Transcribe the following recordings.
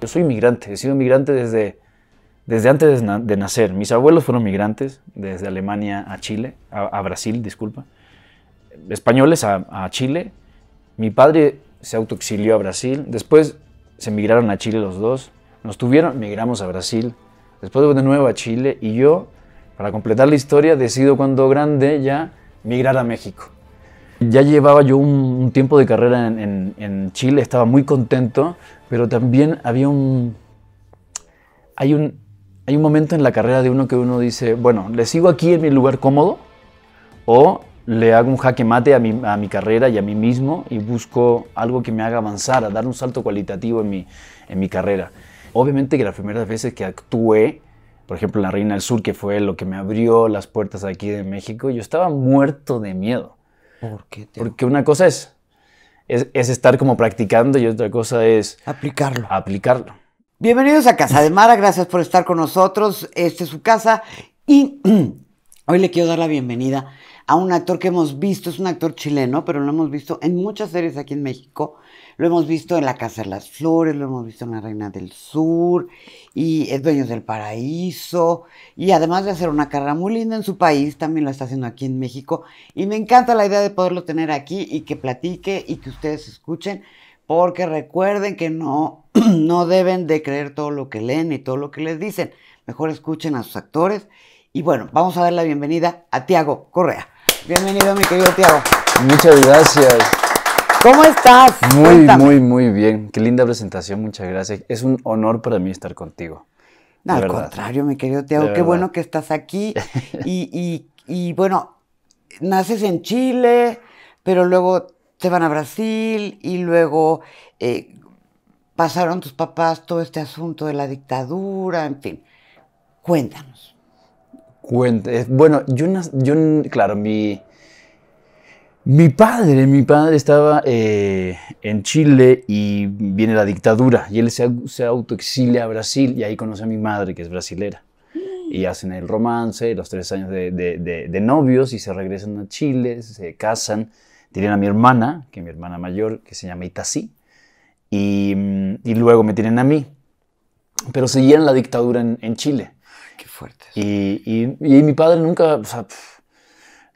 Yo soy inmigrante, he sido inmigrante desde, desde antes de, nacer. Mis abuelos fueron migrantes desde Alemania a Chile, a, Brasil, disculpa. Españoles a, Chile. Mi padre se autoexilió a Brasil. Después se emigraron a Chile los dos. Nos tuvieron, migramos a Brasil. Después de nuevo a Chile. Y yo, para completar la historia, decido cuando grande ya migrar a México. Ya llevaba yo un, tiempo de carrera en Chile, estaba muy contento pero también había un... Hay un, hay un momento en la carrera de uno que uno dice, bueno, ¿le sigo aquí en mi lugar cómodo? ¿O le hago un jaque mate a mi, a mi carrera y a mí mismo y busco algo que me haga avanzar, a dar un salto cualitativo en mi, en mi carrera? Obviamente que las primeras veces que actué, por ejemplo, en La Reina del Sur, que fue lo que me abrió las puertas aquí de México, yo estaba muerto de miedo. ¿Por qué? Porque una cosa es es, estar como practicando y otra cosa es... Aplicarlo. Aplicarlo. Bienvenidos a Casa de Mara, gracias por estar con nosotros. Este es su casa y hoy le quiero dar la bienvenida a un actor que hemos visto, es un actor chileno, pero lo hemos visto en muchas series aquí en México. Lo hemos visto en La Casa de las Flores, lo hemos visto en La Reina del Sur y es Dueños del Paraíso. Y además de hacer una carrera muy linda en su país, también lo está haciendo aquí en México. Y me encanta la idea de poderlo tener aquí y que platique y que ustedes escuchen, porque recuerden que no, no deben de creer todo lo que leen y todo lo que les dicen. Mejor escuchen a sus actores. Y bueno, vamos a dar la bienvenida a Tiago Correa. Bienvenido, mi querido Tiago. Muchas gracias. ¿Cómo estás? Muy, muy, muy bien. Qué linda presentación, muchas gracias. Es un honor para mí estar contigo. al contrario, mi querido Teo, qué bueno que estás aquí. Y, bueno, naces en Chile, pero luego te van a Brasil y luego eh, pasaron tus papás todo este asunto de la dictadura, en fin. Cuéntanos. Cuente. Eh, bueno, yo, yo claro, mi, mi padre, mi padre estaba eh, en Chile y viene la dictadura y él se, autoexile autoexilia a Brasil y ahí conoce a mi madre que es brasilera. Y hacen el romance, los tres años de, novios y se regresan a Chile, se casan. Tienen a mi hermana, que es mi hermana mayor, que se llama Itasi. Mm, y, luego me tienen a mí. Pero seguían la dictadura en, Chile. Qué fuerte. Y, mi padre nunca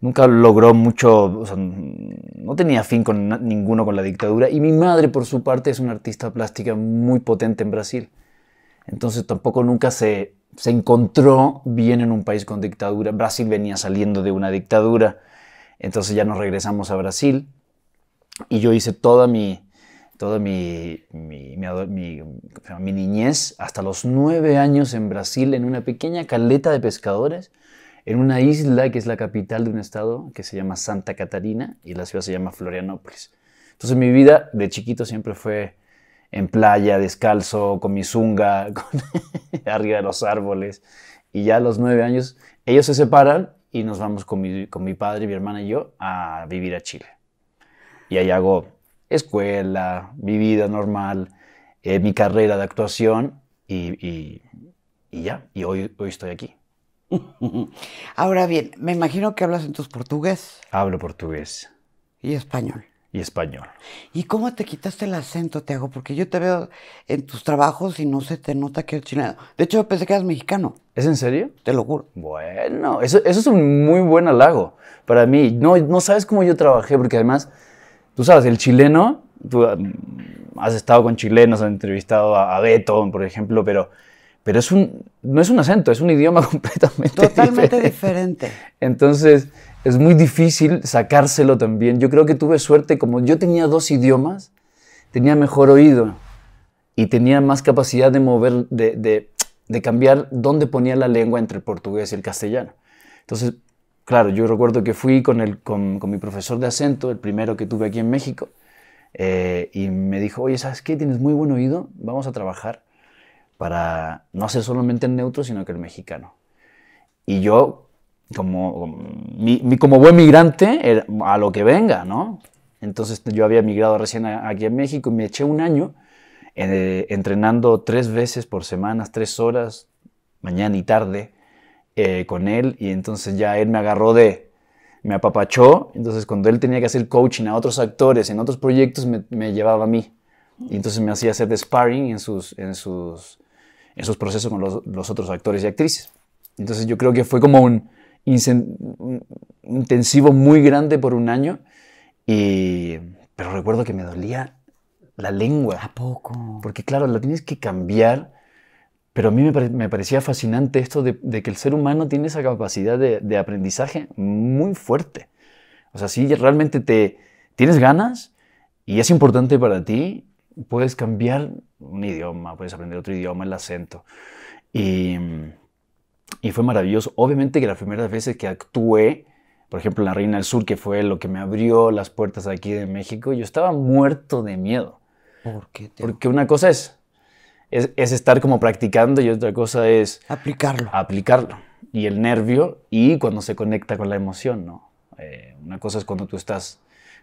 nunca logró mucho, no tenía fin con ninguno con la dictadura. Y mi madre, por su parte, es una artista plástica muy potente en Brasil. Entonces tampoco nunca se, se encontró bien en un país con dictadura. Brasil venía saliendo de una dictadura. Entonces ya nos regresamos a Brasil. Y yo hice toda mi, toda mi, mi, mi, niñez hasta los nueve años en Brasil, en una pequeña caleta de pescadores, en una isla que es la capital de un estado que se llama Santa Catarina y la ciudad se llama Florianópolis. Entonces mi vida de chiquito siempre fue en playa, descalzo, con mi zunga, arriba de los árboles. Y ya a los nueve años ellos se separan y nos vamos con mi, padre, mi hermana y yo a vivir a Chile. Y ahí hago escuela, mi vida normal, eh, mi carrera de actuación y, y ya. Y hoy, hoy estoy aquí. Ahora bien, me imagino que hablas en tus portugués. Hablo portugués. Y español. Y español. ¿Y cómo te quitaste el acento, Tiago? Porque yo te veo en tus trabajos y no se te nota que eres chileno. De hecho, pensé que eras mexicano. ¿Es en serio? Te lo juro. Bueno, eso, es un muy buen halago para mí. No, no sabes cómo yo trabajé, porque además, tú sabes, el chileno, tú mm, has estado con chilenos, has entrevistado a Beto, por ejemplo, pero pero es un, no es un acento, es un idioma completamente Totalmente diferente. Entonces, es muy difícil sacárselo también. Yo creo que tuve suerte, como yo tenía dos idiomas, tenía mejor oído y tenía más capacidad de mover, de, cambiar dónde ponía la lengua entre el portugués y el castellano. Entonces, claro, yo recuerdo que fui con, el, con, mi profesor de acento, el primero que tuve aquí en México, eh, y me dijo, oye, ¿sabes qué? Tienes muy buen oído, vamos a trabajar para no ser solamente el neutro, sino que el mexicano. Y yo, como, mi, como buen migrante, a lo que venga, ¿no? Entonces yo había migrado recién aquí a México y me eché un año eh, entrenando tres veces por semana, tres horas, mañana y tarde, eh, con él. Y entonces ya él me agarró de, me apapachó. Entonces cuando él tenía que hacer coaching a otros actores en otros proyectos, me, llevaba a mí. Y entonces me hacía hacer de sparring en sus, en sus esos procesos con los, otros actores y actrices. Entonces yo creo que fue como un, intensivo muy grande por un año, pero recuerdo que me dolía la lengua. ¿A poco? Porque claro, lo tienes que cambiar, pero a mí me, parecía fascinante esto de, que el ser humano tiene esa capacidad de, aprendizaje muy fuerte. O sea, si realmente te tienes ganas y es importante para ti, puedes cambiar un idioma, puedes aprender otro idioma, el acento. Y, fue maravilloso. Obviamente que la primera veces que actué, por ejemplo, en La Reina del Sur, que fue lo que me abrió las puertas aquí de México, yo estaba muerto de miedo. ¿Por qué Porque una cosa es, es, estar como practicando y otra cosa es... Aplicarlo. Aplicarlo. Y el nervio y cuando se conecta con la emoción, ¿no? Eh, una cosa es cuando tú estás,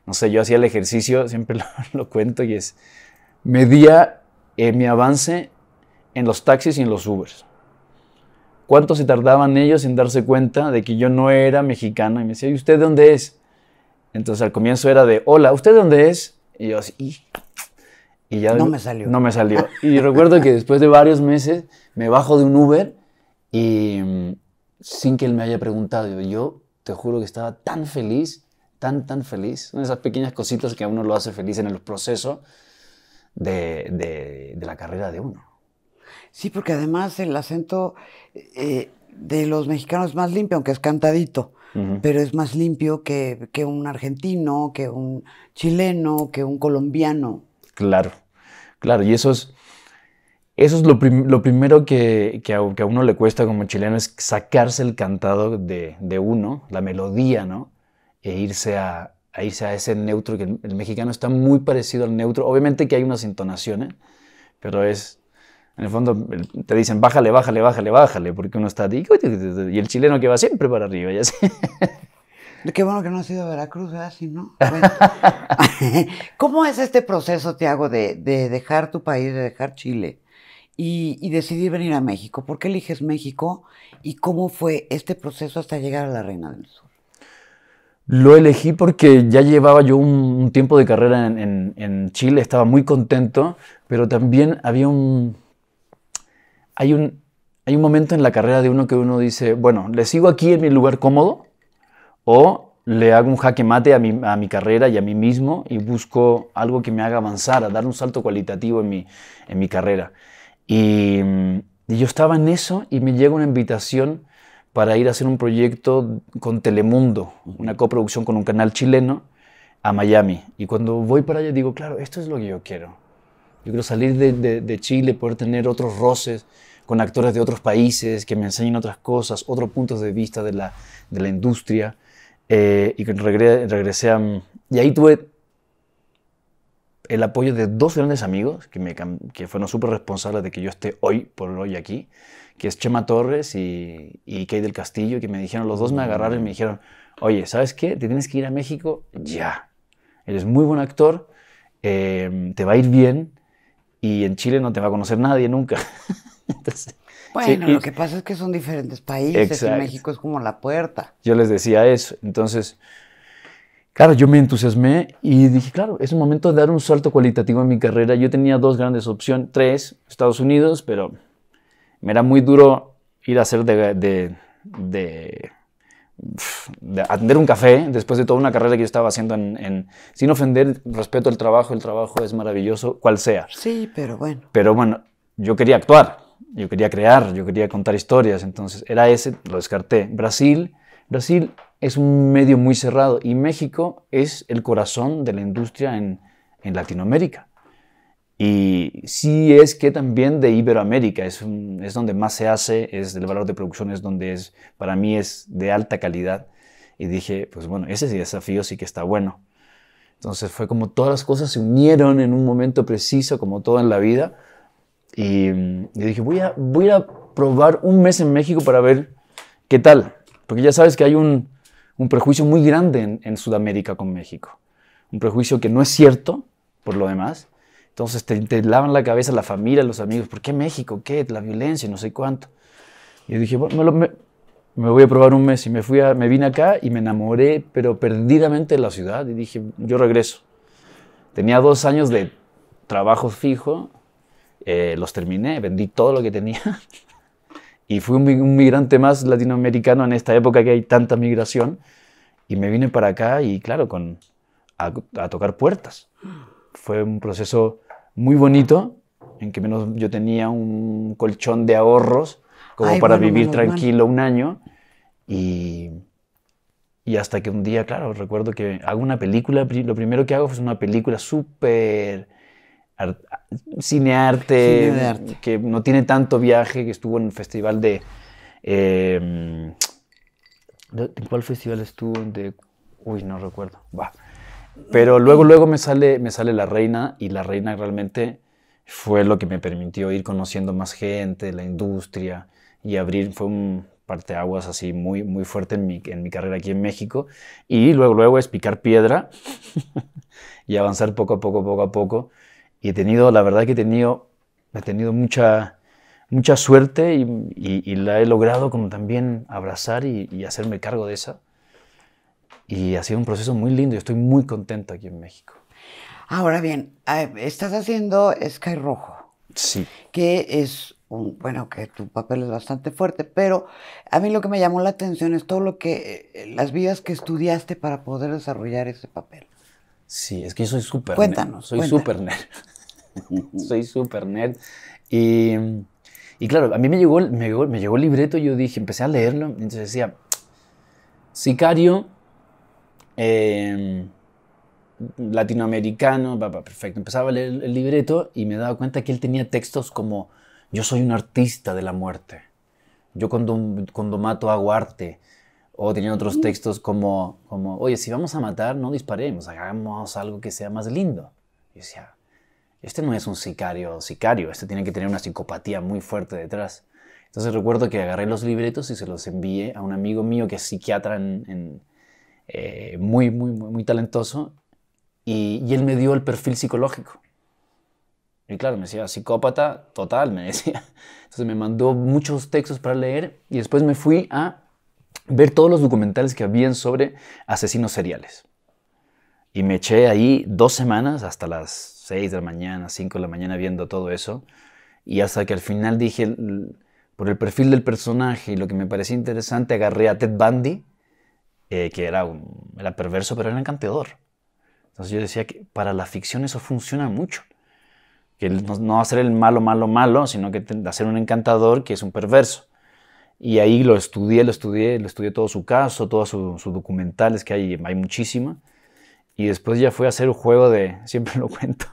no sé, yo hacía el ejercicio, siempre lo, cuento y es, medía eh, mi avance en los taxis y en los Ubers. ¿Cuánto se tardaban ellos en darse cuenta de que yo no era mexicano? Y me decía, ¿y usted de dónde es? Entonces al comienzo era de, hola, ¿usted de dónde es? Y yo así, y, ya... No me salió. No me salió. Y recuerdo que después de varios meses me bajo de un Uber y mm, sin que él me haya preguntado, yo te juro que estaba tan feliz, tan, tan feliz. Son esas pequeñas cositas que a uno lo hace feliz en el proceso de, la carrera de uno. Sí, porque además el acento eh, de los mexicanos es más limpio, aunque es cantadito, pero es más limpio que, un argentino, que un chileno, que un colombiano. Claro, claro, y eso es, eso es lo, lo primero que, a, uno le cuesta como chileno, es sacarse el cantado de, de uno, la melodía, ¿no? E irse a, Ahí se ese neutro, que el, mexicano está muy parecido al neutro. Obviamente que hay unas entonaciones, pero es, en el fondo, te dicen bájale, bájale, bájale, bájale, porque uno está, y el chileno que va siempre para arriba, ya sé. Qué bueno que no has ido a Veracruz, ¿verdad? Pues. ¿Cómo es este proceso, Tiago, de, dejar tu país, de dejar Chile y, y, decidir venir a México? ¿Por qué eliges México y cómo fue este proceso hasta llegar a la Reina del Sur? Lo elegí porque ya llevaba yo un, tiempo de carrera en, Chile, estaba muy contento, pero también había un hay, un... hay un momento en la carrera de uno que uno dice, bueno, le sigo aquí en mi lugar cómodo o le hago un jaque mate a mi, carrera y a mí mismo y busco algo que me haga avanzar, a dar un salto cualitativo en mi, en mi carrera. y yo estaba en eso y me llega una invitación para ir a hacer un proyecto con Telemundo, una coproducción con un canal chileno, a Miami. Y cuando voy para allá digo, claro, esto es lo que yo quiero. Yo quiero salir de, Chile, poder tener otros roces con actores de otros países, que me enseñen otras cosas, otros puntos de vista de la, industria. Eh, y que regresé Y ahí tuve el apoyo de dos grandes amigos que, me, que fueron súper responsables de que yo esté hoy por hoy aquí que es Chema Torres y, y del Castillo, que me dijeron, los dos me agarraron y me dijeron, oye, ¿sabes qué? Te tienes que ir a México ya. Eres muy buen actor, em, te va a ir bien y en Chile no te va a conocer nadie nunca. bueno, lo que pasa es que son diferentes países y México es como la puerta. Yo les decía eso, entonces... Claro, yo me entusiasmé y dije, claro, es un momento de dar un salto cualitativo en mi carrera. Yo tenía dos grandes opciones, tres, Estados Unidos, pero me era muy duro ir a hacer de, de, atender un café después de toda una carrera que yo estaba haciendo en, sin ofender, respeto al trabajo, el trabajo es maravilloso, cual sea. Sí, pero bueno. Pero bueno, yo quería actuar, yo quería crear, yo quería contar historias, entonces era ese, lo descarté. Brasil, Brasil es un medio muy cerrado y México es el corazón de la industria en Latinoamérica. Y sí es que también de Iberoamérica, es, es donde más se hace, es el valor de producción es donde es, para mí es de alta calidad. Y dije, pues bueno, ese desafío sí que está bueno. Entonces fue como todas las cosas se unieron en un momento preciso, como todo en la vida. Y, dije, voy a, voy a probar un mes en México para ver qué tal. Porque ya sabes que hay un, un prejuicio muy grande en Sudamérica con México. Un prejuicio que no es cierto, por lo demás entonces te, lavan la cabeza la familia, los amigos, ¿por qué México? ¿Qué? La violencia, no sé cuánto. Y yo dije, bueno, me, voy a probar un mes y me, fui a, me vine acá y me enamoré, pero perdidamente de la ciudad. Y dije, yo regreso. Tenía dos años de trabajo fijo, eh, los terminé, vendí todo lo que tenía y fui un, migrante más latinoamericano en esta época que hay tanta migración. Y me vine para acá y claro, con, a, tocar puertas. Fue un proceso muy bonito, en que menos yo tenía un colchón de ahorros como para vivir tranquilo un año. Y, y, hasta que un día, claro, recuerdo que hago una película, lo primero que hago fue una película súper cinearte, Cine arte. que no tiene tanto viaje, que estuvo en el festival de... ¿En em, cuál festival estuvo? De, uy, no recuerdo. Pero mm. luego, luego me sale, me sale la reina y la reina realmente fue lo que me permitió ir conociendo más gente, la industria y abrir, fue un parteaguas así muy, muy fuerte en mi, carrera aquí en México. Y luego, luego es picar piedra y avanzar poco a poco, poco a poco. Y he tenido, la verdad que he tenido, he tenido mucha, mucha suerte y, la he logrado como también abrazar y hacerme cargo de esa y ha sido un proceso muy lindo. y estoy muy contento aquí en México. Ahora bien, estás haciendo Sky Rojo. Sí. Que es un, bueno, que tu papel es bastante fuerte, pero a mí lo que me llamó la atención es todo lo que, eh, las vidas que estudiaste para poder desarrollar ese papel. Sí, es que yo soy súper Cuéntanos. Soy súper nerd. soy súper nerd. Y, claro, a mí me llegó, me llegó, me llegó el libreto y yo dije, empecé a leerlo, entonces decía, Sicario Em, latinoamericano, perfecto. Empezaba a leer el, libreto y me daba cuenta que él tenía textos como yo soy un artista de la muerte, yo cuando, cuando mato hago arte, o tenía otros textos como, como, oye, si vamos a matar, no disparemos, hagamos algo que sea más lindo. y decía, este no es un sicario sicario, este tiene que tener una psicopatía muy fuerte detrás. Entonces recuerdo que agarré los libretos y se los envié a un amigo mío que es psiquiatra en eh, muy, muy, muy, talentoso, y, él me dio el perfil psicológico. Y claro, me decía, psicópata total, me decía. Entonces me mandó muchos textos para leer y después me fui a ver todos los documentales que habían sobre asesinos seriales. Y me eché ahí dos semanas, hasta las 6 de la mañana, 5 de la mañana, viendo todo eso. Y hasta que al final dije, por el perfil del personaje y lo que me parecía interesante, agarré a Ted Bundy eh, que era, perverso, pero era encantador. Entonces yo decía que para la ficción eso funciona mucho. Que no, hacer el malo, malo, malo, sino que hacer un encantador que es un perverso. Y ahí lo estudié, lo estudié, lo estudié todo su caso, todos sus documentales, que hay, hay muchísima. Y después ya fui a hacer un juego de, siempre lo cuento,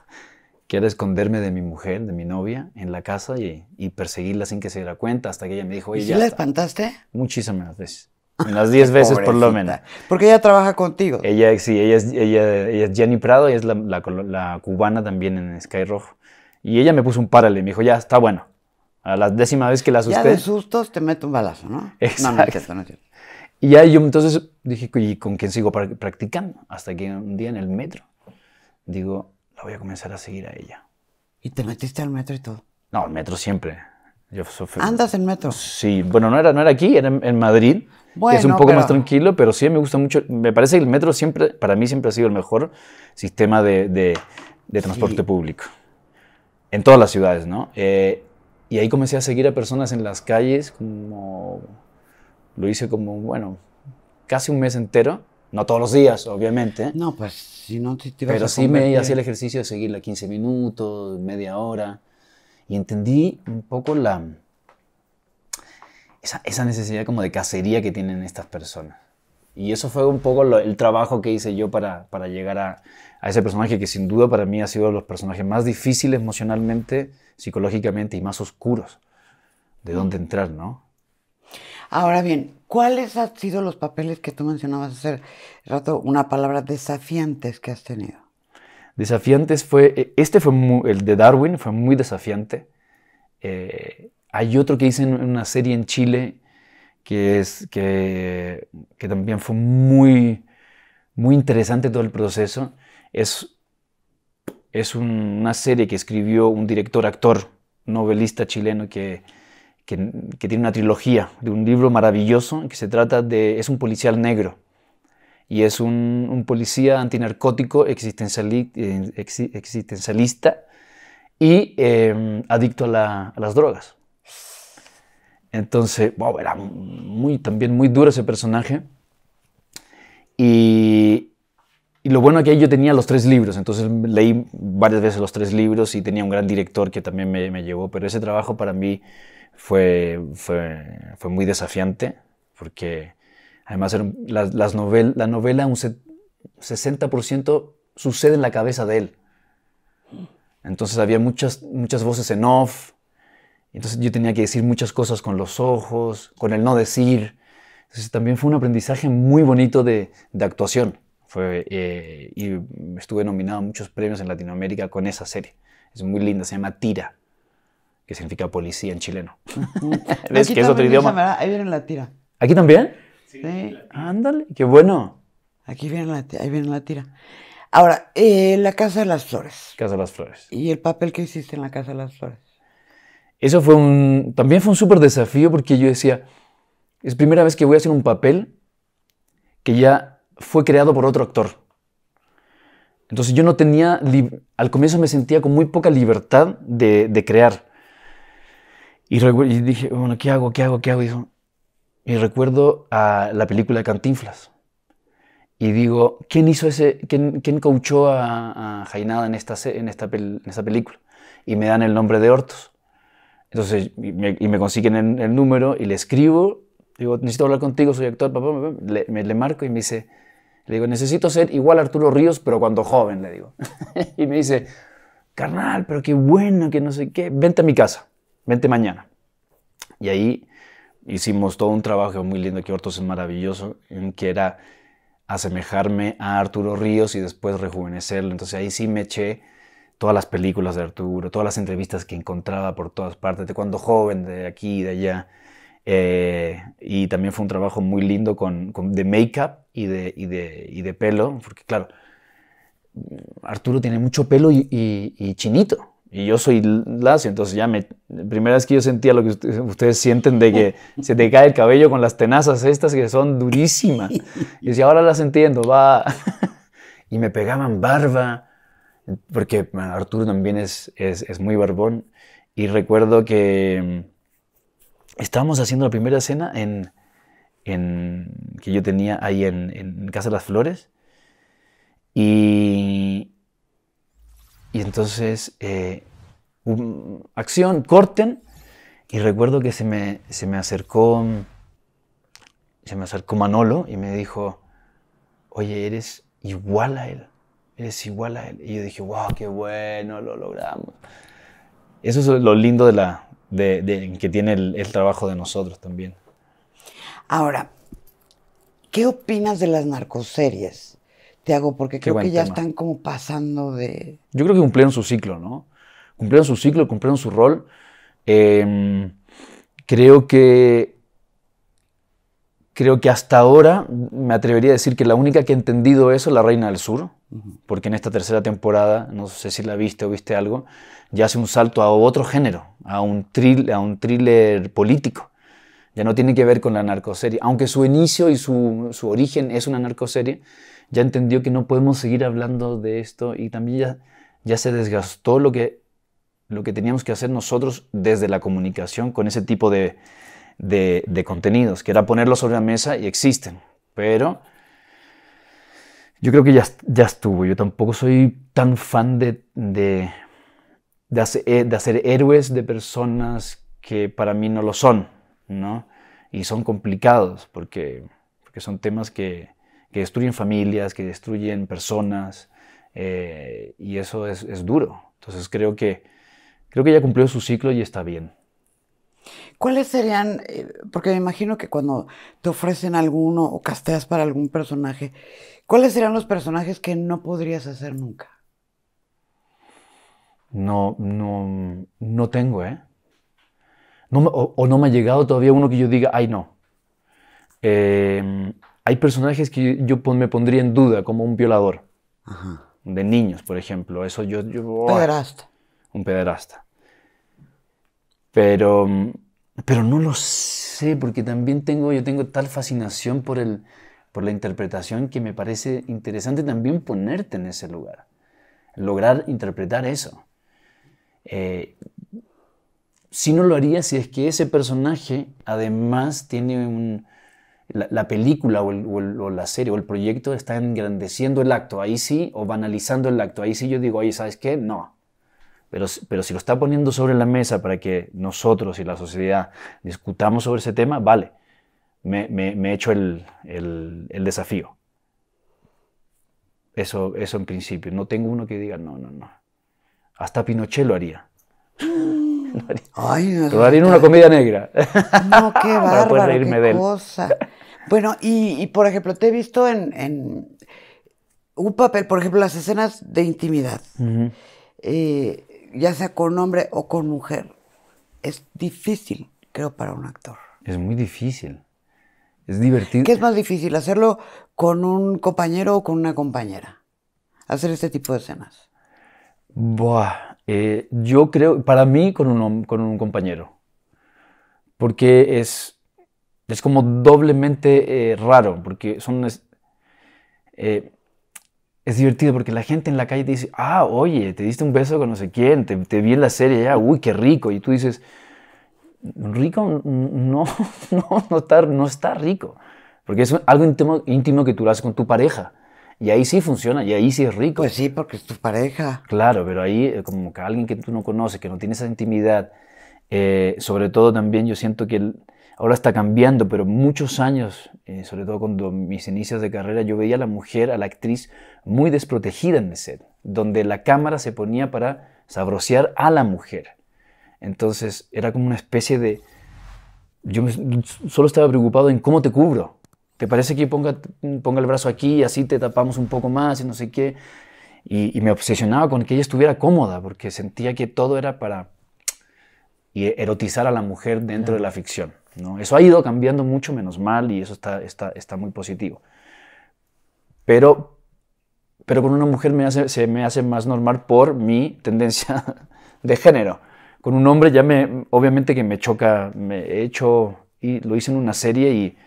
que era esconderme de mi mujer, de mi novia, en la casa y, perseguirla sin que se diera cuenta, hasta que ella me dijo, oye, ¿Y si la espantaste? Muchísimas veces. Unas 10 veces por lo menos. Porque ella trabaja contigo. Ella, sí, ella es, ella, Jenny Prado, ella es la, cubana también en Sky Y ella me puso un y me dijo, ya, está bueno. A la décima vez que la asusté. Ya de sustos te meto un balazo, ¿no? Exacto. No, no no Y ya yo entonces dije, ¿y con quién sigo practicando? Hasta que un día en el metro, digo, la voy a comenzar a seguir a ella. ¿Y te metiste al metro y todo? No, al metro siempre. ¿Andas en metro? Sí, bueno, no era, no era aquí, era en, Madrid. es un poco más tranquilo, pero sí me gusta mucho. Me parece que el metro siempre, para mí siempre ha sido el mejor sistema de, de, transporte público. En todas las ciudades, ¿no? Eh, y ahí comencé a seguir a personas en las calles, como lo hice como, bueno, casi un mes entero. No todos los días, obviamente. No, pues si no te, Pero sí me hacía el ejercicio de seguirla 15 minutos, media hora y entendí un poco la, esa, necesidad como de cacería que tienen estas personas. Y eso fue un poco el trabajo que hice yo para, llegar a, ese personaje que sin duda para mí ha sido de los personajes más difíciles emocionalmente, psicológicamente y más oscuros de dónde entrar, ¿no? Ahora bien, ¿cuáles han sido los papeles que tú mencionabas hace rato? Una palabra desafiantes que has tenido desafiantes fue, e, este fue el de Darwin, fue muy desafiante. Eh, hay otro que hice en una serie en Chile que, es, que, también fue muy, muy interesante todo el proceso. Es, es una serie que escribió un director, actor, novelista chileno que tiene una trilogía de un libro maravilloso que se trata de, es un policial negro y es un, policía antinarcótico eh, existencialista y em, adicto a, las drogas. Entonces, wow, era muy, también muy duro ese personaje. Y, lo bueno es que yo tenía los tres libros, entonces leí varias veces los tres libros y tenía un gran director que también me, llevó, pero ese trabajo para mí fue, fue, fue muy desafiante porque Además, las, las la novela, un 60% sucede en la cabeza de él. Entonces había muchas, muchas voces en off. Entonces yo tenía que decir muchas cosas con los ojos, con el no decir. Entonces también fue un aprendizaje muy bonito de, actuación. Fue, eh, y estuve nominado a muchos premios en Latinoamérica con esa serie. Es muy linda, se llama Tira, que significa policía en chileno. ¿Ves que es otro idioma? ahí viene la tira. ¿Aquí también? Sí, Ándale, qué bueno. Aquí viene la, ahí la tira. Ahora, eh, la Casa de las Flores. Casa de las Flores. ¿Y el papel que hiciste en la Casa de las Flores? Eso fue un, también fue un súper desafío porque yo decía, es primera vez que voy a hacer un papel que ya fue creado por otro actor. Entonces yo no tenía, al comienzo me sentía con muy poca libertad de, crear. Y, dije, bueno, ¿qué hago? ¿Qué hago? ¿Qué hago? Y, y recuerdo a la película de Cantinflas. Y digo, ¿quién hizo ese, quién, quién coachó a, Jainada en esta, en, en película? Y me dan el nombre de Hortos. Entonces, y me, consiguen el, número y le escribo. Digo, necesito hablar contigo, soy actor, papá. Le, me, le marco y me dice, le digo, necesito ser igual Arturo Ríos, pero cuando joven, le digo. y me dice, carnal, pero qué bueno, que no sé qué. Vente a mi casa, vente mañana. Y ahí hicimos todo un trabajo muy lindo que Hortos es maravilloso, que era asemejarme a Arturo Ríos y después rejuvenecerlo. Entonces ahí sí me eché todas las películas de Arturo, todas las entrevistas que encontraba por todas partes, de cuando joven, de aquí y de allá. Eh, y también fue un trabajo muy lindo con, de make-up y de, y, de, y de pelo, porque claro, Arturo tiene mucho pelo y chinito y yo soy lacio, entonces ya me, primera vez que yo sentía lo que ustedes, sienten de que se te cae el cabello con las tenazas estas que son durísimas. Y decía, ahora las entiendo, va. Y me pegaban barba, porque Arturo también es, es, es, muy barbón. Y recuerdo que mm, estábamos haciendo la primera escena en, en que yo tenía ahí en, en Casa de las Flores. Y, y entonces, eh, acción, corten. Y recuerdo que se me, acercó se me acercó Manolo y me dijo, oye, eres igual a él, eres igual a él. Y yo dije, wow, qué bueno, lo logramos. Eso es lo lindo de que tiene el, el, trabajo de nosotros también. Ahora, ¿qué opinas de las narcoseries? hago porque creo que ya están como pasando de... Yo creo que cumplieron su ciclo, ¿no? Cumplieron su ciclo, cumplieron su rol. Em, creo que... Creo que hasta ahora me atrevería a decir que la única que ha entendido eso es la Reina del Sur, porque en esta tercera temporada, no sé si la viste o viste algo, ya hace un salto a otro género, a un, thrill, a un thriller político ya no tiene que ver con la narcoserie, aunque su inicio y su, su origen es una narcoserie, ya entendió que no podemos seguir hablando de esto y también ya, ya se desgastó lo que, lo que teníamos que hacer nosotros desde la comunicación con ese tipo de, contenidos, que era ponerlos sobre la mesa y existen. Pero yo creo que ya, ya estuvo. Yo tampoco soy tan fan de, de, hacer, eh, de hacer héroes de personas que para mí no lo son, ¿no? Y son complicados porque, porque son temas que, que destruyen familias, que destruyen personas, eh, y eso es, duro. Entonces creo que, creo que ya cumplió su ciclo y está bien. ¿Cuáles serían, eh, porque me imagino que cuando te ofrecen alguno o casteas para algún personaje, ¿cuáles serían los personajes que no podrías hacer nunca? No, no, no tengo, ¿eh? o, no me ha llegado todavía uno que yo diga, ay no. Eh, hay personajes que yo, me pondría en duda, como un violador. De niños, por ejemplo. Eso yo. Oh, pederasta. Un pederasta. Pero. Mm, pero no lo sé, porque también tengo, yo tengo tal fascinación por, el, por la interpretación que me parece interesante también ponerte en ese lugar. Lograr interpretar eso. Eh, si no lo haría si es que ese personaje además tiene un, la, película o, la serie o el proyecto está engrandeciendo el acto, ahí sí, o banalizando el acto, ahí sí yo digo, ahí ¿sabes qué? No. Pero, pero si lo está poniendo sobre la mesa para que nosotros y la sociedad discutamos sobre ese tema, vale, me, he hecho echo el, desafío. Eso, eso en principio. No tengo uno que diga, no, no, no. Hasta Pinochet lo haría. lo haría, en una comedia negra. No, qué bárbaro, bueno, y, por ejemplo, te he visto en, un papel, por ejemplo, las escenas de intimidad, eh, ya sea con hombre o con mujer, es difícil, creo, para un actor. Es muy difícil. Es divertido. ¿Qué es más difícil, hacerlo con un compañero o con una compañera? Hacer este tipo de escenas. Buah, eh, yo creo, para mí, con un, con un compañero. Porque es, es como doblemente eh, raro, porque son... Eh, es, divertido porque la gente en la calle te dice, ah, oye, te diste un beso con no sé quién, te, vi en la serie ya, uy, qué rico. Y tú dices, rico no, no, no, está, no está rico. Porque es algo íntimo, que tú lo haces con tu pareja. Y ahí sí funciona, y ahí sí es rico. Pues sí, porque es tu pareja. Claro, pero ahí eh, como que alguien que tú no conoces, que no tiene esa intimidad, sobre todo también yo siento que el, Ahora está cambiando, pero muchos años, eh, sobre todo cuando mis inicios de carrera, yo veía a la mujer, a la actriz, muy desprotegida en el set, donde la cámara se ponía para sabrosear a la mujer. Entonces era como una especie de... Yo solo estaba preocupado en cómo te cubro. ¿Te parece que ponga, el brazo aquí y así te tapamos un poco más y no sé qué? Y, y, me obsesionaba con que ella estuviera cómoda, porque sentía que todo era para eh, erotizar a la mujer dentro de la ficción. ¿no? Eso ha ido cambiando mucho menos mal y eso está, muy positivo. Pero, pero con una mujer se me hace más normal por mi tendencia de género. Con un hombre ya me, obviamente que me choca, me he hecho, y lo hice en una serie y,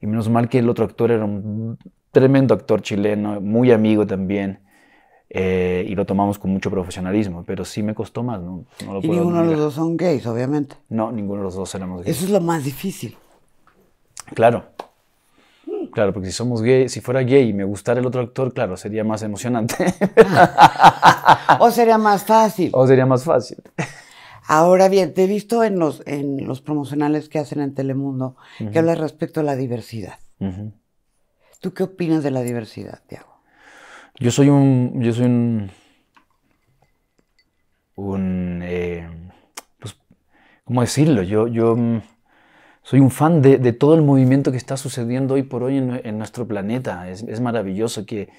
y menos mal que el otro actor era un tremendo actor chileno, muy amigo también. Eh, y lo tomamos con mucho profesionalismo, pero sí me costó más. ninguno de los dos son gays, obviamente. No, ninguno de los dos éramos gays. Eso es lo más difícil. Claro. Claro, porque si somos gay, si fuera gay y me gustara el otro actor, claro, sería más emocionante. o sería más fácil. O sería más fácil. Ahora bien, te he visto en los, en los promocionales que hacen en Telemundo que habla respecto a la diversidad. ¿Tú qué opinas de la diversidad, Tiago? Yo soy un. Yo soy un. Eh, pues, ¿Cómo decirlo? Yo, yo mm, soy un fan de, todo el movimiento que está sucediendo hoy por hoy en, nuestro planeta. Es, maravilloso que,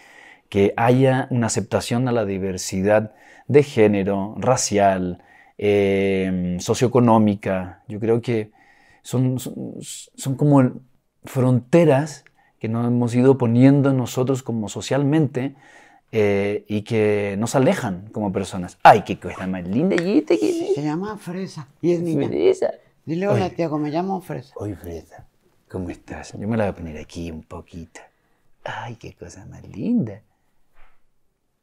haya una aceptación a la diversidad de género, racial, em, socioeconómica. Yo creo que son, son como fronteras que nos hemos ido poniendo nosotros como socialmente eh, y que nos alejan como personas. Ay, qué cosa más linda. Este se llama Fresa y es niña. Fresa. Dile hola, tío, me llamo Fresa. hoy Fresa, ¿cómo estás? Yo me la voy a poner aquí un poquito. Ay, qué cosa más linda.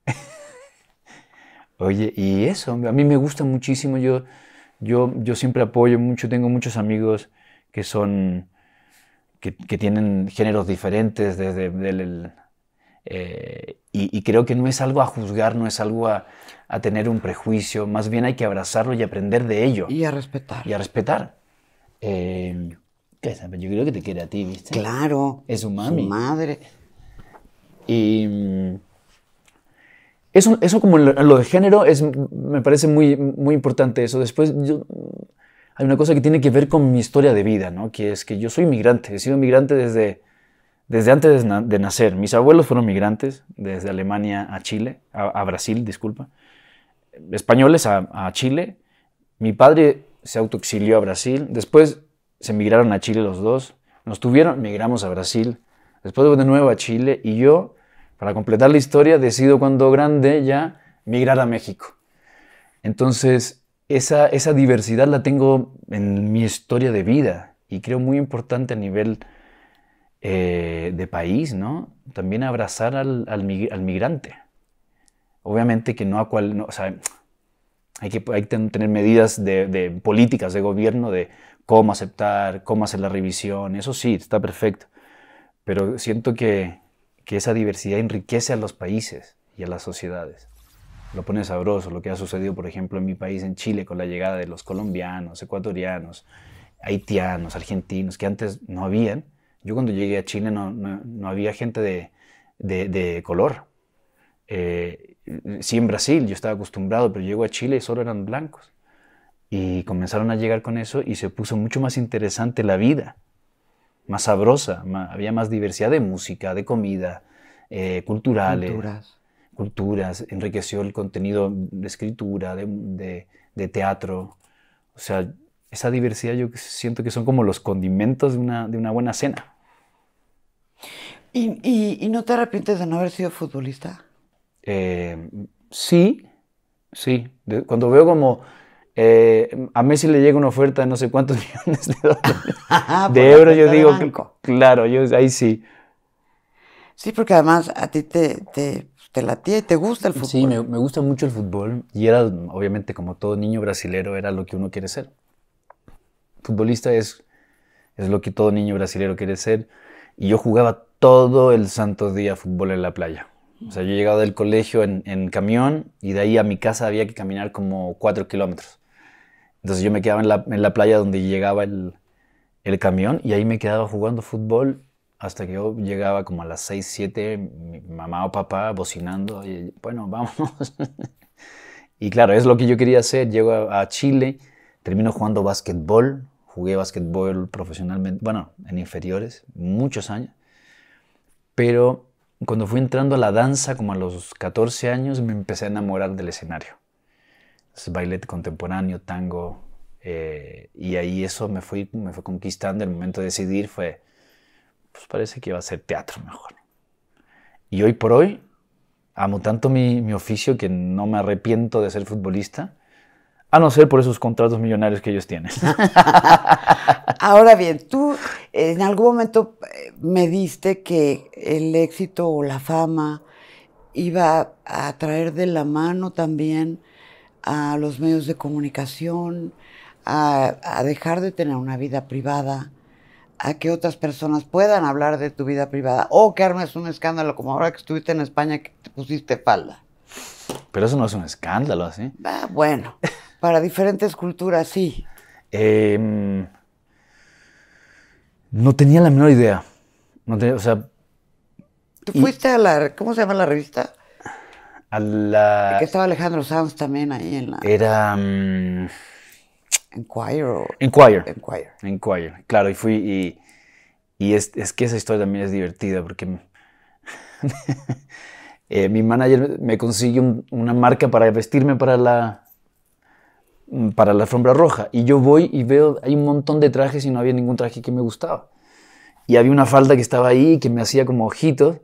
oye, y eso, a mí me gusta muchísimo. Yo, yo, yo siempre apoyo mucho, tengo muchos amigos que son que, tienen géneros diferentes desde eh, y, creo que no es algo a juzgar, no es algo a, tener un prejuicio, más bien hay que abrazarlo y aprender de ello. Y a respetar. Y a respetar. Eh, yo creo que te quiere a ti, ¿viste? Claro. Es su mami. madre. Y mm, eso, eso como lo, lo de género es, me parece muy, muy importante eso. Después yo hay una cosa que tiene que ver con mi historia de vida, ¿no? que es que yo soy migrante, he sido migrante desde, desde antes de, nacer. Mis abuelos fueron migrantes desde Alemania a Chile, a, Brasil, disculpa, españoles a, Chile. Mi padre se autoexilió a Brasil, después se emigraron a Chile los dos, nos tuvieron, emigramos a Brasil, después de nuevo a Chile y yo, para completar la historia, decido cuando grande ya migrar a México. Entonces, esa, diversidad la tengo en mi historia de vida y creo muy importante a nivel eh, de país, ¿no? También abrazar al, al, migrante. Obviamente que no a cual, no, o sea, hay que, tener medidas de, políticas de gobierno de cómo aceptar, cómo hacer la revisión, eso sí, está perfecto. Pero siento que esa diversidad enriquece a los países y a las sociedades lo pone sabroso, lo que ha sucedido, por ejemplo, en mi país, en Chile, con la llegada de los colombianos, ecuatorianos, haitianos, argentinos, que antes no habían. Yo cuando llegué a Chile no, no, había gente de, color. Eh, sí, en Brasil yo estaba acostumbrado, pero llego a Chile y solo eran blancos. Y comenzaron a llegar con eso y se puso mucho más interesante la vida, más sabrosa, había más diversidad de música, de comida, eh, culturales culturas, enriqueció el contenido de escritura, de, teatro. O sea, esa diversidad yo siento que son como los condimentos de una, buena cena. ¿Y, no te arrepientes de no haber sido futbolista? Eh, sí, sí. cuando veo como eh, a Messi le llega una oferta de no sé cuántos millones de euros, yo digo, claro, yo ahí sí. Sí, porque además a ti te te latía te gusta el fútbol. Sí, me, gusta mucho el fútbol y era, obviamente, como todo niño brasilero, era lo que uno quiere ser. Futbolista es, es lo que todo niño brasilero quiere ser. Y yo jugaba todo el santo día fútbol en la playa. O sea, yo llegaba del colegio en, camión y de ahí a mi casa había que caminar como cuatro kilómetros. Entonces yo me quedaba en la, playa donde llegaba el, el camión y ahí me quedaba jugando fútbol hasta que yo llegaba como a las 6, 7, mi mamá o papá bocinando, y, bueno, vamos. y claro, es lo que yo quería hacer. Llego a, Chile, termino jugando básquetbol, jugué básquetbol profesionalmente, bueno, en inferiores, muchos años. Pero cuando fui entrando a la danza, como a los 14 años, me empecé a enamorar del escenario. bailete baile contemporáneo, tango, eh, y ahí eso me fui me fue conquistando. El momento de decidir fue, pues parece que va a ser teatro mejor. Y hoy por hoy amo tanto mi, oficio que no me arrepiento de ser futbolista. A no ser por esos contratos millonarios que ellos tienen. Ahora bien, tú en algún momento eh, me diste que el éxito o la fama iba a traer de la mano también a los medios de comunicación, a dejar de tener una vida privada, a que otras personas puedan hablar de tu vida privada o que armes un escándalo como ahora que estuviste en España que te pusiste falda. Pero eso no es un escándalo, así. Ah, bueno, para diferentes culturas sí. Em, no tenía la menor idea. No tenía, o sea. ¿Tú fuiste a la. ¿Cómo se llama la revista? A la. Que estaba Alejandro Sanz también ahí en la. Era. Mm, Enquire. O... Enquire. Claro, y fui. Y, es, que esa historia también es divertida porque eh, mi manager me consiguió una marca para vestirme para la mm, para la alfombra roja y yo voy y veo hay un montón de trajes y no había ningún traje que me gustaba y había una falda que estaba ahí que me hacía como ojitos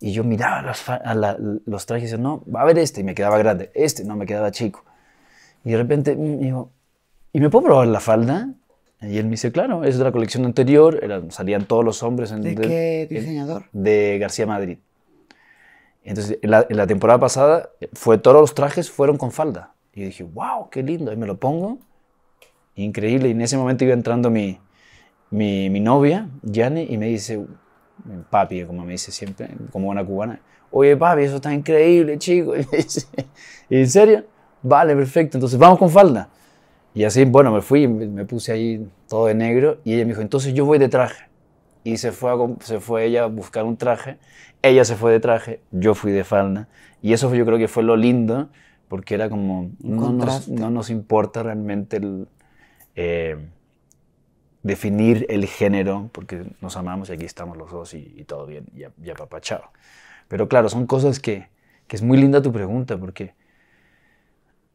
y yo miraba los, a los trajes y decía, no, va a haber este, y me quedaba grande, este no me quedaba chico. Y de repente mm, me dijo... ¿y me puedo probar la falda? Y él me dice, claro, es de la colección anterior, salían todos los hombres. En, ¿De, qué diseñador? de García Madrid. Entonces, en la, temporada pasada, eh, fue, todos los trajes fueron con falda. Y dije, wow, qué lindo, y me lo pongo. Increíble, y en ese momento iba entrando mi, mi, mi novia, Yane, y me dice, papi, como me dice siempre, como una cubana, oye papi, eso está increíble, chico. Y dice, ¿en serio? Vale, perfecto, entonces vamos con falda. Y así, bueno, me fui, me puse ahí todo de negro y ella me dijo, entonces yo voy de traje. Y se fue, se fue ella a buscar un traje, ella se fue de traje, yo fui de falda. Y eso yo creo que fue lo lindo, porque era como, no nos, importa realmente eh, definir el género, porque nos amamos y aquí estamos los dos y, todo bien, ya, ya chao. Pero claro, son cosas que, que es muy linda tu pregunta, porque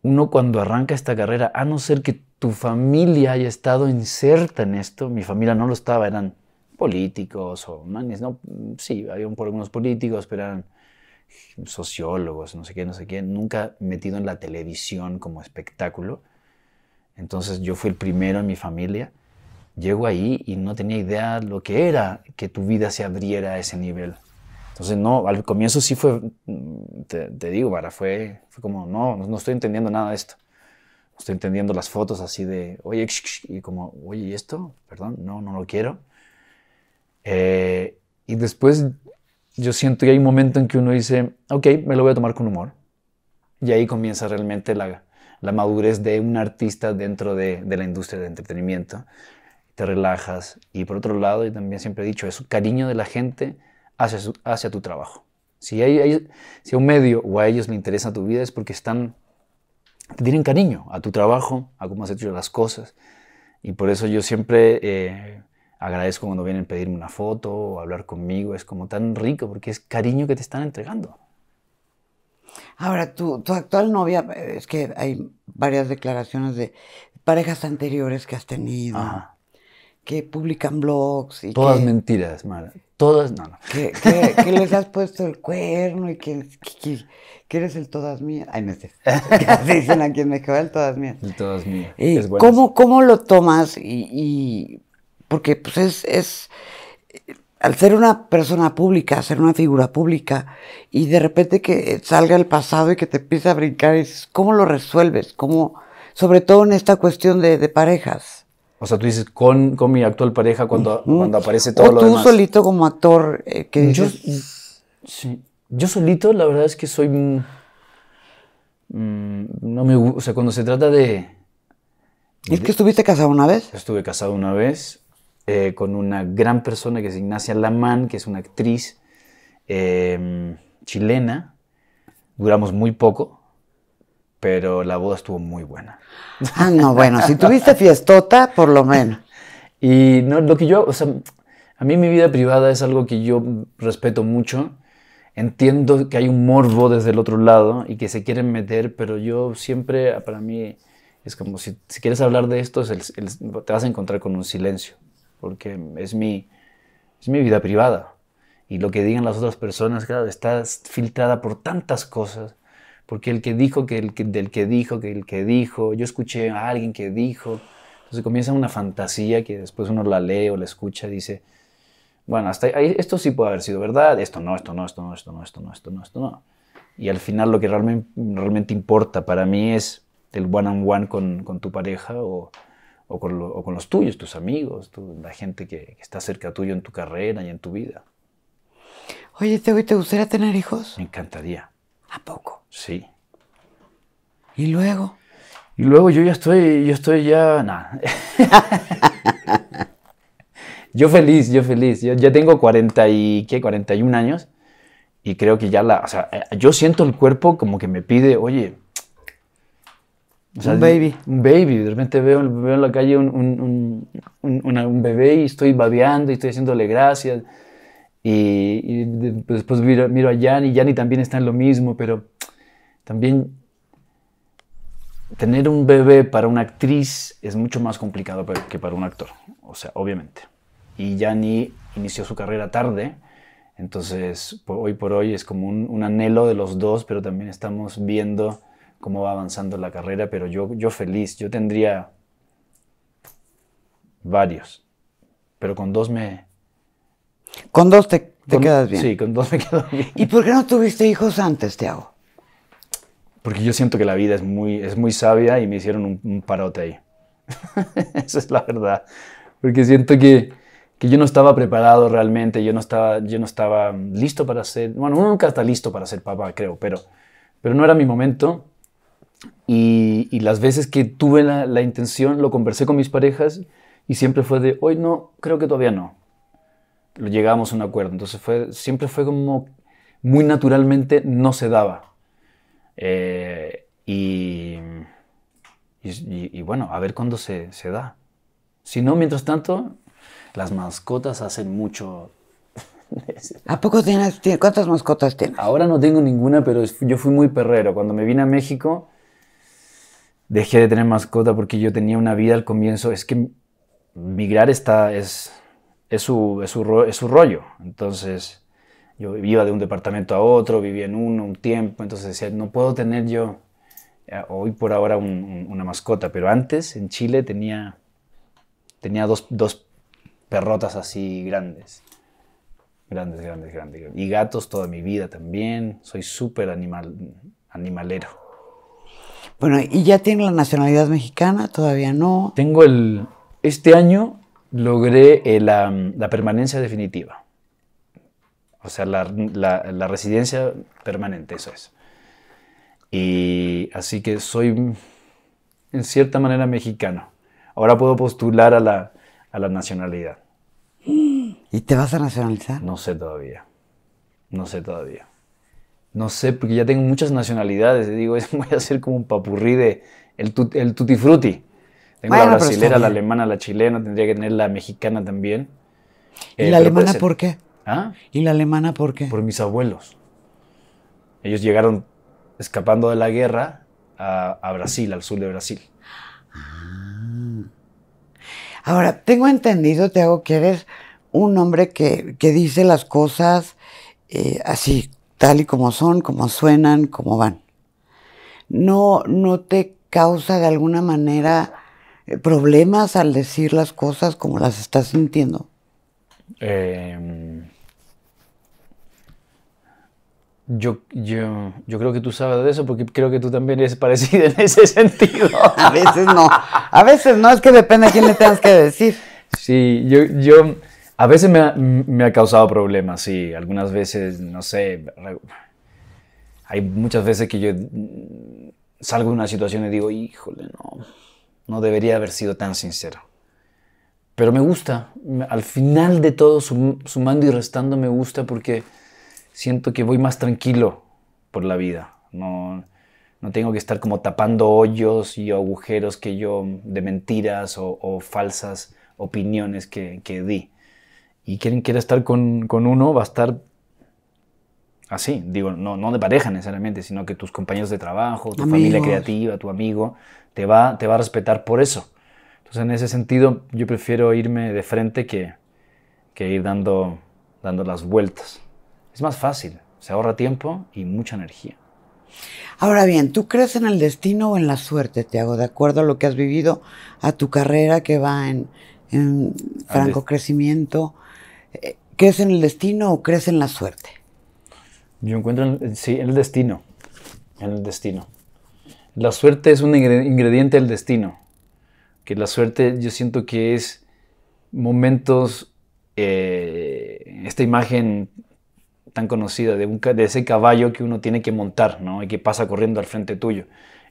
uno cuando arranca esta carrera, a no ser que tu familia haya estado inserta en esto, mi familia no lo estaba, eran políticos o manes, no, sí, había por algunos políticos, pero eran sociólogos, no sé qué, no sé qué, nunca metido en la televisión como espectáculo. Entonces yo fui el primero en mi familia. Llego ahí y no tenía idea lo que era que tu vida se abriera a ese nivel. Entonces, no, al comienzo sí fue, mm, te, digo, para, fue, fue como, no, no, estoy entendiendo nada de esto. No estoy entendiendo las fotos así de, oye, y como, oye, ¿y esto? Perdón, no, no lo quiero. Eh, y después yo siento que hay un momento en que uno dice, ok, me lo voy a tomar con humor. Y ahí comienza realmente la, la madurez de un artista dentro de, la industria del entretenimiento. Te relajas. Y por otro lado, y también siempre he dicho, es cariño de la gente hacia, tu trabajo. Si, hay, si a un medio o a ellos le interesa tu vida es porque están, tienen cariño a tu trabajo, a cómo has hecho las cosas. Y por eso yo siempre eh, agradezco cuando vienen a pedirme una foto o hablar conmigo. Es como tan rico porque es cariño que te están entregando. Ahora, tu, actual novia, eh, es que hay varias declaraciones de parejas anteriores que has tenido, que publican blogs. Y Todas mentiras, Mara todas, no, no. ¿Qué, que les has puesto el cuerno y que, eres el todas mías. Ay, no sé. dicen aquí en El todas mías. El todas mías. Eh, ¿cómo, lo tomas? Y, porque pues es, es, al ser una persona pública, ser una figura pública, y de repente que salga el pasado y que te empiece a brincar, ¿cómo lo resuelves? ¿Cómo, sobre todo en esta cuestión de parejas? O sea, tú dices, con, mi actual pareja cuando, cuando aparece todo o tú solito como actor eh, que... Yo, solito, la verdad es que soy... Mm, no me, o sea, cuando se trata de... ¿Y es que estuviste casado una vez? Estuve casado una vez eh, con una gran persona que es Ignacia Lamán, que es una actriz em, chilena. Duramos muy poco, pero la boda estuvo muy buena. Ah, no, bueno, si tuviste fiestota, por lo menos. Y no, lo que yo, o sea, a mí mi vida privada es algo que yo respeto mucho. Entiendo que hay un morbo desde el otro lado y que se quieren meter, pero yo siempre, ah, para mí, es como si, si quieres hablar de esto, es el, te vas a encontrar con un silencio, porque es mi, es mi vida privada. Y lo que digan las otras personas, claro, está filtrada por tantas cosas porque el que dijo, que el que, del que dijo, que el que dijo, yo escuché a alguien que dijo. Entonces comienza una fantasía que después uno la lee o la escucha y dice, bueno, hasta ahí, esto sí puede haber sido verdad, esto no, esto no, esto no, esto no, esto no, esto no, esto no. Y al final lo que realmente, realmente importa para mí es el one-on-one con, tu pareja o, con los tuyos, tus amigos, la gente que, está cerca tuyo en tu carrera y en tu vida. Oye, ¿te, ¿te gustaría tener hijos? Me encantaría. ¿A poco? Sí. ¿Y luego? Y luego yo ya estoy, yo estoy ya, nada. yo feliz, yo feliz. Yo ya tengo 40 y, ¿qué? 41 años y creo que ya la, o sea, eh, yo siento el cuerpo como que me pide, oye, un baby. Un baby. De repente veo, en la calle un, un, un, un, bebé y estoy babeando y estoy haciéndole gracias. Y, después pues miro, a Yanni, Yanni también está en lo mismo, pero también tener un bebé para una actriz es mucho más complicado que para un actor, o sea, obviamente. Y Yanni inició su carrera tarde, entonces hoy por hoy es como un, anhelo de los dos, pero también estamos viendo cómo va avanzando la carrera, pero yo, yo feliz, yo tendría varios, pero con dos me, con dos te, quedas bien. Sí, con dos me quedo bien. ¿Y por qué no tuviste hijos antes, Tiago? Porque yo siento que la vida es muy, es muy sabia y me hicieron un, parote ahí. Esa es la verdad. Porque siento que, yo no estaba preparado realmente, yo no estaba, yo no estaba listo para ser... Bueno, uno nunca está listo para ser papá, creo, pero, pero no era mi momento. Y, las veces que tuve la intención, lo conversé con mis parejas y siempre fue de, hoy no, creo que todavía no llegábamos a un acuerdo. Entonces fue, siempre fue como muy naturalmente no se daba. Eh, y, y, bueno, a ver cuándo se, se da. Si no, mientras tanto, las mascotas hacen mucho ¿A poco tienes, cuántas mascotas tienes? Ahora no tengo ninguna, pero yo fui muy perrero. Cuando me vine a México, dejé de tener mascota porque yo tenía una vida al comienzo. Es que migrar está, es, es su, es su, rollo. Entonces, yo iba de un departamento a otro, vivía en uno un tiempo, entonces decía, no puedo tener yo eh, hoy por ahora una mascota, pero antes en Chile tenía, tenía dos, perrotas así grandes. Grandes, grandes, grandes. Y gatos toda mi vida también. Soy súper animal, animalero. Bueno, ¿y ya tiene la nacionalidad mexicana? ¿Todavía no? Tengo el... Este año logré eh, la, permanencia definitiva. O sea, la, residencia permanente, eso es. Y así que soy, en cierta manera, mexicano. Ahora puedo postular a la, a la nacionalidad. ¿Y te vas a nacionalizar? No sé todavía. No sé todavía. No sé, porque ya tengo muchas nacionalidades. Digo, voy a ser como un papurrí de el, tutti frutti. Tengo la brasilera, la alemana, la chilena, tendría que tener la mexicana también. ¿Y eh, la alemana por qué? ¿Ah? ¿Y la alemana por qué? Por mis abuelos. Ellos llegaron escapando de la guerra a, Brasil, al sur de Brasil. Ah. Ahora, tengo entendido, te hago que eres un hombre que, dice las cosas eh, así, tal y como son, como suenan, como van. No, no te causa de alguna manera eh, problemas al decir las cosas como las estás sintiendo? Em, yo, yo, yo, creo que tú sabes de eso porque creo que tú también eres parecido en ese sentido. A veces no, a veces no, es que depende a quién le tengas que decir. Sí, yo, yo a veces me ha, me ha causado problemas, sí, algunas veces, no sé, hay muchas veces que yo mm, salgo de una situación y digo, híjole, no, no debería haber sido tan sincero. Pero me gusta, al final de todo, sumando y restando, me gusta porque siento que voy más tranquilo por la vida. No, no tengo que estar como tapando hoyos y agujeros que yo de mentiras o, falsas opiniones que, di. Y quien quiera estar con, con uno va a estar así, digo, no, de pareja necesariamente, sino que tus compañeros de trabajo, tu familia creativa, tu amigo, te va, te va a respetar por eso. Entonces, en ese sentido, yo prefiero irme de frente que, ir dando, dando las vueltas. Es más fácil, se ahorra tiempo y mucha energía. Ahora bien, ¿tú crees en el destino o en la suerte, Te hago De acuerdo a lo que has vivido, a tu carrera que va en, en franco crecimiento, eh, ¿crees en el destino o crees en la suerte? Yo encuentro, sí, el destino. en El destino. La suerte es un ingrediente del destino. Que la suerte yo siento que es momentos, eh, esta imagen tan conocida de, un, de ese caballo que uno tiene que montar, ¿no? Y que pasa corriendo al frente tuyo.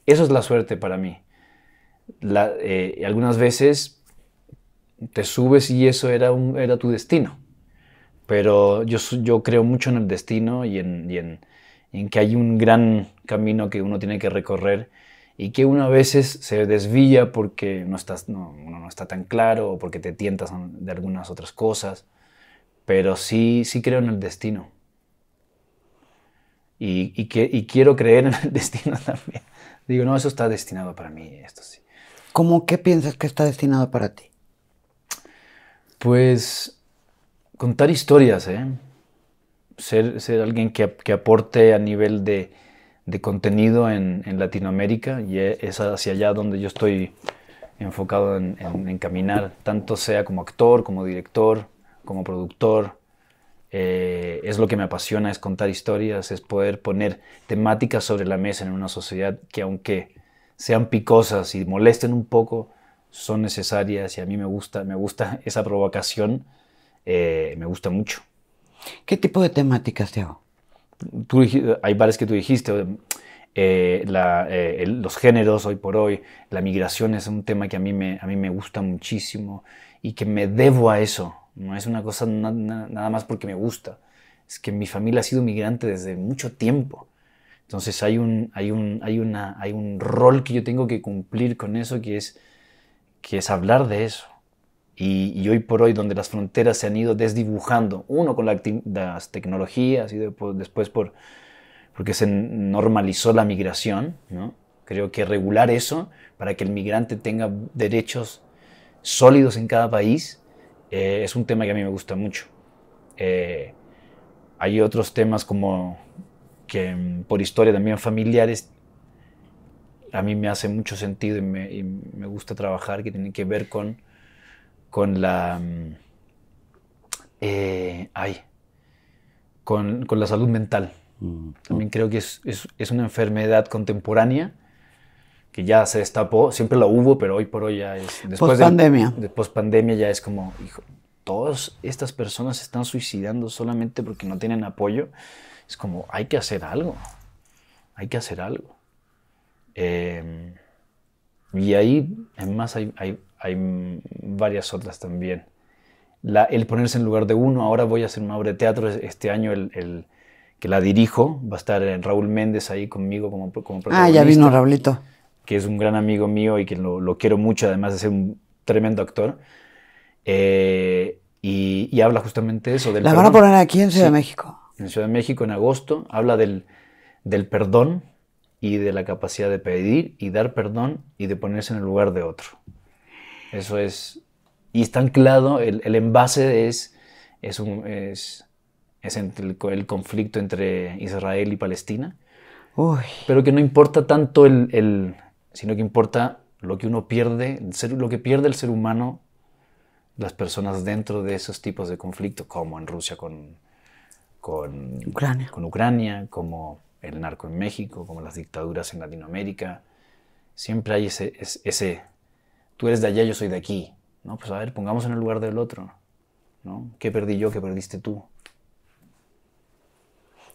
Eso es la suerte para mí. Eh, algunas veces te subes y eso era, un, era tu destino pero yo, yo creo mucho en el destino y en, que hay un gran camino que uno tiene que recorrer y que uno a veces se desvía porque no, estás, no, uno no está tan claro o porque te tientas de algunas otras cosas, pero sí, sí creo en el destino. Y, que, y quiero creer en el destino también. Digo, no, eso está destinado para mí, esto sí. ¿Cómo qué piensas que está destinado para ti? Pues contar historias, ¿eh? ser, ser alguien que, aporte a nivel de, contenido en, Latinoamérica y e-, es hacia allá donde yo estoy enfocado en, caminar, tanto sea como actor, como director, como productor. Eh, es lo que me apasiona, es contar historias, es poder poner temáticas sobre la mesa en una sociedad que aunque sean picosas y molesten un poco, son necesarias y a mí me gusta, me gusta esa provocación eh, me gusta mucho. ¿Qué tipo de temáticas te Tú, hay varias que tú dijiste. Eh, eh, los géneros hoy por hoy, la migración es un tema que a mí me, a mí me gusta muchísimo y que me debo a eso. No es una cosa nada más porque me gusta. Es que mi familia ha sido migrante desde mucho tiempo. Entonces hay un, hay un, hay una, hay un rol que yo tengo que cumplir con eso, que es, que es hablar de eso. Y, hoy por hoy, donde las fronteras se han ido desdibujando, uno con las tecnologías y después, después por, porque se normalizó la migración, ¿no? creo que regular eso para que el migrante tenga derechos sólidos en cada país eh, es un tema que a mí me gusta mucho. Eh, hay otros temas como que mm, por historia también familiares a mí me hace mucho sentido y me, y me gusta trabajar que tienen que ver con con la. Mm, eh, ay, con, con, la salud mental. Mm. También creo que es, es, es, una enfermedad contemporánea que ya se destapó, siempre la hubo, pero hoy por hoy ya es. Después post pandemia. Después de pandemia ya es como, hijo, todas estas personas se están suicidando solamente porque no tienen apoyo. Es como, hay que hacer algo. Hay que hacer algo. Em, y ahí, además, hay, hay varias otras también. el ponerse en lugar de uno, ahora voy a hacer una obra de teatro este año, el, que la dirijo, va a estar eh, Raúl Méndez ahí conmigo como, como protagonista. Ah, ya vino Raulito. Que es un gran amigo mío y que lo, quiero mucho, además de ser un tremendo actor. Eh, y, habla justamente eso. Del ¿La van a poner aquí en Ciudad de México? En Ciudad de México, en agosto, habla del, del perdón y de la capacidad de pedir y dar perdón y de ponerse en el lugar de otro. Eso es. Y está anclado, el, envase es, es, un, es, el, conflicto entre Israel y Palestina. Pero que no importa tanto el, sino que importa lo que uno pierde, lo que pierde el ser humano, las personas dentro de esos tipos de conflicto, como en Rusia con, con Ucrania. con Ucrania, como el narco en México, como las dictaduras en Latinoamérica. Siempre hay ese tú eres de allá, yo soy de aquí. No, pues a ver, pongamos en el lugar del otro. ¿Qué perdí yo, qué perdiste tú?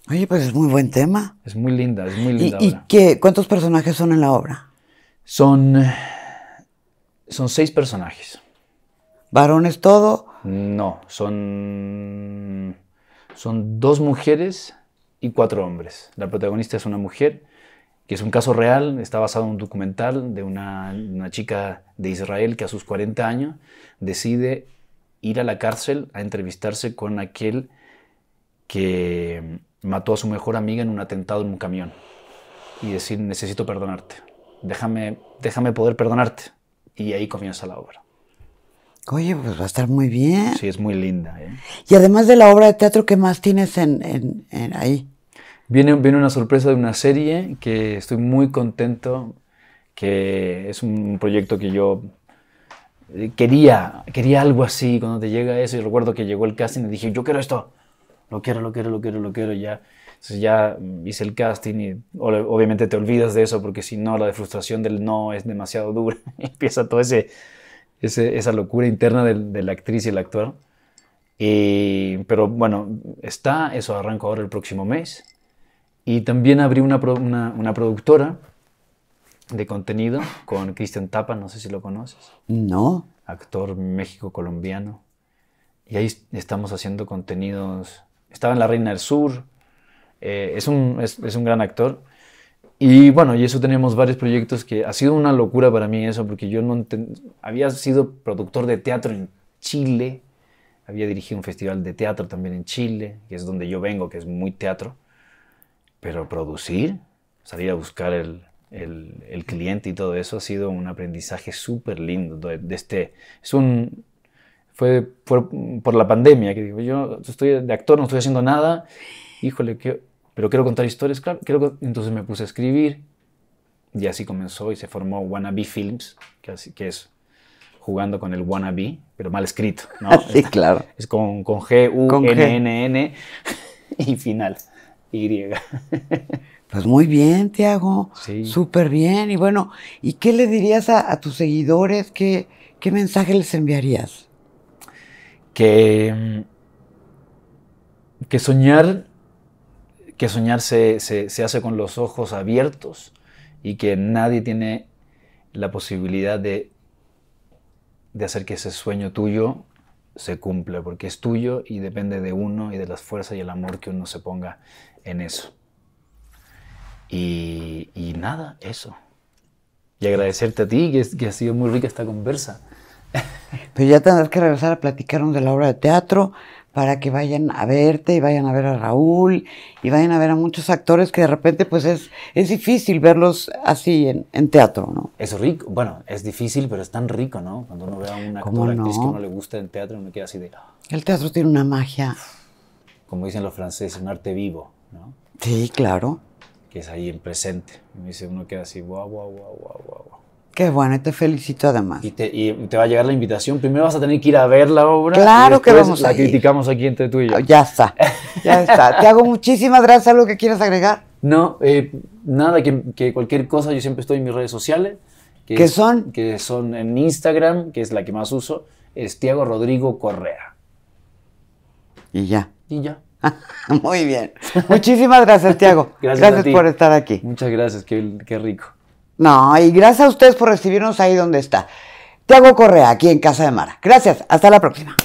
Oye, pues es muy buen tema. Es muy linda, es muy linda. ¿Y, qué, cuántos personajes son en la obra? Son, son seis personajes. ¿Varones todo? No, son, son dos mujeres y cuatro hombres. La protagonista es una mujer que es un caso real, está basado en un documental de una, chica de Israel que a sus 40 años decide ir a la cárcel a entrevistarse con aquel que mató a su mejor amiga en un atentado en un camión y decir necesito perdonarte, déjame, déjame poder perdonarte. Y ahí comienza la obra. Oye, pues va a estar muy bien. Sí, es muy linda. ¿eh? Y además de la obra de teatro, ¿qué más tienes en, en ahí? Viene, viene una sorpresa de una serie que estoy muy contento, que es un proyecto que yo eh, quería, quería algo así, cuando te llega eso, y recuerdo que llegó el casting y dije, yo quiero esto, lo quiero, lo quiero, lo quiero, lo quiero, ya. Entonces ya hice el casting y obviamente te olvidas de eso porque si no, la frustración del no es demasiado dura. Empieza toda ese, esa locura interna de, de, la actriz y el actor. pero bueno, está, eso arranca ahora el próximo mes. Y también abrí una, productora de contenido con Cristian Tapa, no sé si lo conoces. No. Actor México-colombiano. Y ahí estamos haciendo contenidos. Estaba en La Reina del Sur. Eh, es, un, es un gran actor. Y bueno, y eso tenemos varios proyectos que ha sido una locura para mí eso, porque yo no había sido productor de teatro en Chile, había dirigido un festival de teatro también en Chile, que es donde yo vengo, que es muy teatro pero producir, salir a buscar el, el, cliente y todo eso ha sido un aprendizaje súper lindo. De, este, es un, fue por, por la pandemia que digo, yo estoy de actor, no estoy haciendo nada, híjole, pero quiero contar historias, claro, entonces me puse a escribir y así comenzó y se formó Wannabe Films, que, así, que es jugando con el wannabe, pero mal escrito, Sí, claro. Es con, con G, U, N, N, N y final. Y. Pues muy bien, Tiago. Sí. Súper bien. Y bueno, ¿y qué le dirías a, tus seguidores? ¿Qué, mensaje les enviarías? Que, mm, que soñar, que soñar se, se, hace con los ojos abiertos y que nadie tiene la posibilidad de, de hacer que ese sueño tuyo se cumpla, porque es tuyo y depende de uno y de las fuerzas y el amor que uno se ponga en eso. Y, nada, eso. Y agradecerte a ti, que, ha sido muy rica esta conversa. Pero pues ya tendrás que regresar a platicarnos de la obra de teatro para que vayan a verte y vayan a ver a Raúl y vayan a ver a muchos actores que de repente pues es, es difícil verlos así en, teatro, ¿no? Es rico, bueno, es difícil, pero es tan rico, ¿no? Cuando uno ve a un actor, actriz que no le gusta en teatro, uno queda así de... Ah". El teatro tiene una magia. Como dicen los franceses, un arte vivo. Sí, claro. Que es ahí en presente. Me dice uno queda así, guau, guau, guau, guau, guau. Qué bueno, y te felicito además. Y te, va a llegar la invitación. Primero vas a tener que ir a ver la obra. Claro que vamos la a La criticamos aquí entre tú y yo. Ya está, ya está. te hago muchísimas gracias. ¿Algo que quieras agregar? No, eh, nada, que, cualquier cosa, yo siempre estoy en mis redes sociales. Que ¿Qué son? Que son en Instagram, que es la que más uso, es Tiago Rodrigo Correa. Y ya. Y ya. Muy bien. Muchísimas gracias, Tiago. Gracias, gracias por estar aquí. Muchas gracias, qué, qué rico. No, y gracias a ustedes por recibirnos ahí donde está. Tiago Correa, aquí en Casa de Mara. Gracias, hasta la próxima.